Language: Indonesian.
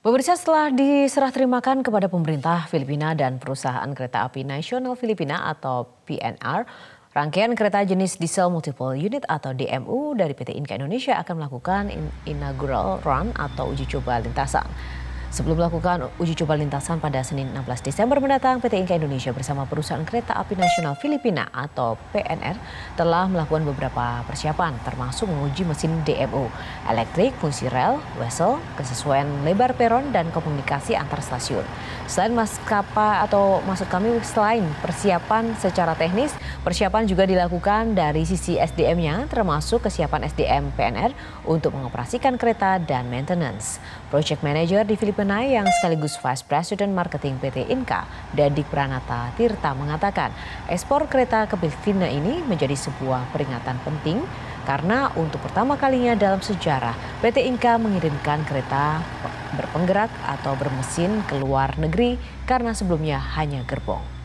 Pemirsa setelah diserah terimakan kepada pemerintah Filipina dan perusahaan kereta api nasional Filipina atau PNR, rangkaian kereta jenis diesel multiple unit atau DMU dari PT Inka Indonesia akan melakukan inaugural run atau uji coba lintasan. Sebelum melakukan uji coba lintasan pada Senin 16 Desember mendatang, PT Inka Indonesia bersama perusahaan kereta api nasional Filipina atau PNR telah melakukan beberapa persiapan termasuk menguji mesin DMO, elektrik, fungsi rel, wesel, kesesuaian lebar peron, dan komunikasi antar stasiun. Selain maskapai atau maksud kami selain persiapan secara teknis, persiapan juga dilakukan dari sisi SDM-nya termasuk kesiapan SDM PNR untuk mengoperasikan kereta dan maintenance. Project Manager di Filipina yang sekaligus Vice President Marketing PT Inka, Dadik Pranata Tirta mengatakan, ekspor kereta ke Filipina ini menjadi sebuah peringatan penting karena untuk pertama kalinya dalam sejarah PT Inka mengirimkan kereta berpenggerak atau bermesin ke luar negeri karena sebelumnya hanya gerbong.